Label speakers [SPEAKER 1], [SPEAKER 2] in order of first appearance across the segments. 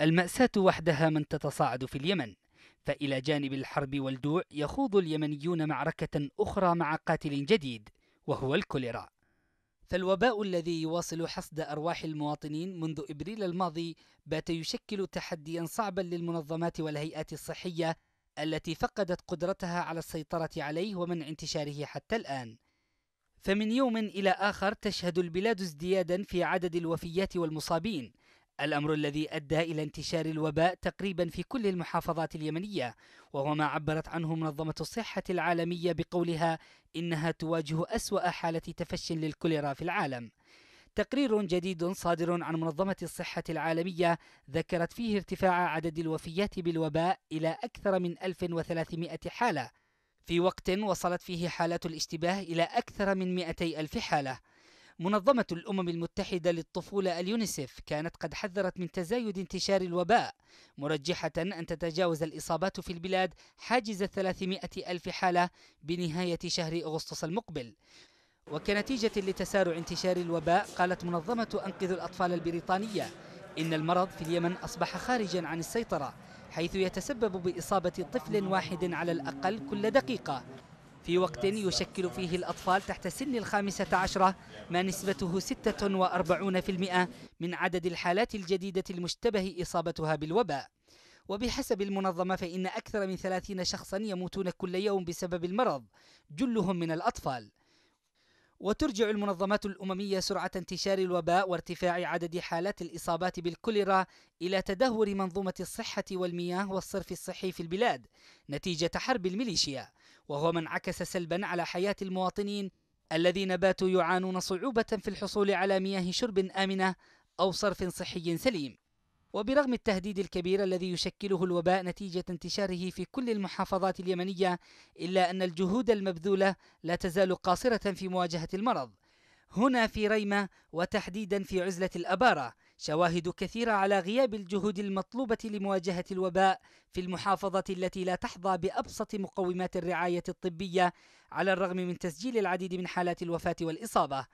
[SPEAKER 1] المأساة وحدها من تتصاعد في اليمن فإلى جانب الحرب والجوع يخوض اليمنيون معركة أخرى مع قاتل جديد وهو الكوليرا فالوباء الذي يواصل حصد أرواح المواطنين منذ إبريل الماضي بات يشكل تحديا صعبا للمنظمات والهيئات الصحية التي فقدت قدرتها على السيطرة عليه ومنع انتشاره حتى الآن فمن يوم إلى آخر تشهد البلاد ازديادا في عدد الوفيات والمصابين الأمر الذي أدى إلى انتشار الوباء تقريبا في كل المحافظات اليمنية وهو ما عبرت عنه منظمة الصحة العالمية بقولها إنها تواجه أسوأ حالة تفش للكوليرا في العالم تقرير جديد صادر عن منظمة الصحة العالمية ذكرت فيه ارتفاع عدد الوفيات بالوباء إلى أكثر من 1300 حالة في وقت وصلت فيه حالات الاشتباه إلى أكثر من 200 ألف حالة منظمة الأمم المتحدة للطفولة اليونيسف كانت قد حذرت من تزايد انتشار الوباء مرجحة أن تتجاوز الإصابات في البلاد حاجز 300 ألف حالة بنهاية شهر أغسطس المقبل وكنتيجة لتسارع انتشار الوباء قالت منظمة أنقذ الأطفال البريطانية إن المرض في اليمن أصبح خارجا عن السيطرة حيث يتسبب بإصابة طفل واحد على الأقل كل دقيقة في وقت يشكل فيه الأطفال تحت سن الخامسة عشرة ما نسبته 46% من عدد الحالات الجديدة المشتبه إصابتها بالوباء وبحسب المنظمة فإن أكثر من 30 شخصا يموتون كل يوم بسبب المرض جلهم من الأطفال وترجع المنظمات الأممية سرعة انتشار الوباء وارتفاع عدد حالات الإصابات بالكوليرا إلى تدهور منظومة الصحة والمياه والصرف الصحي في البلاد نتيجة حرب الميليشيا وهو ما انعكس سلبا على حياة المواطنين الذين باتوا يعانون صعوبة في الحصول على مياه شرب آمنة أو صرف صحي سليم وبرغم التهديد الكبير الذي يشكله الوباء نتيجة انتشاره في كل المحافظات اليمنية إلا أن الجهود المبذولة لا تزال قاصرة في مواجهة المرض هنا في ريمة وتحديدا في عزلة الأبارة شواهد كثيرة على غياب الجهود المطلوبة لمواجهة الوباء في المحافظة التي لا تحظى بأبسط مقومات الرعاية الطبية على الرغم من تسجيل العديد من حالات الوفاة والإصابة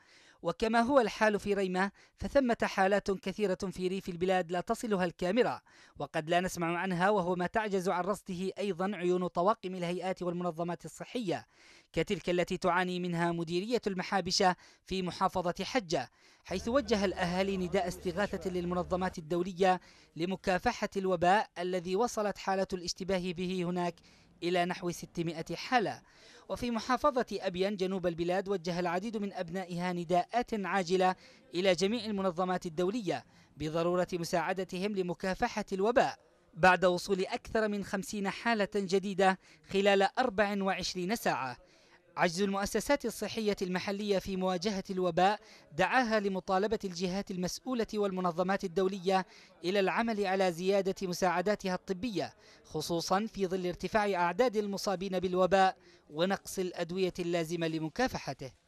[SPEAKER 1] وكما هو الحال في ريمة فثمة حالات كثيرة في ريف البلاد لا تصلها الكاميرا وقد لا نسمع عنها وهو ما تعجز عن رصده أيضا عيون طواقم الهيئات والمنظمات الصحية كتلك التي تعاني منها مديرية المحابشة في محافظة حجة حيث وجه الأهالي نداء استغاثة للمنظمات الدولية لمكافحة الوباء الذي وصلت حالة الاشتباه به هناك إلى نحو 600 حالة وفي محافظة أبين جنوب البلاد وجه العديد من أبنائها نداءات عاجلة إلى جميع المنظمات الدولية بضرورة مساعدتهم لمكافحة الوباء بعد وصول أكثر من 50 حالة جديدة خلال 24 ساعة عجز المؤسسات الصحية المحلية في مواجهة الوباء دعاها لمطالبة الجهات المسؤولة والمنظمات الدولية إلى العمل على زيادة مساعداتها الطبية خصوصا في ظل ارتفاع أعداد المصابين بالوباء ونقص الأدوية اللازمة لمكافحته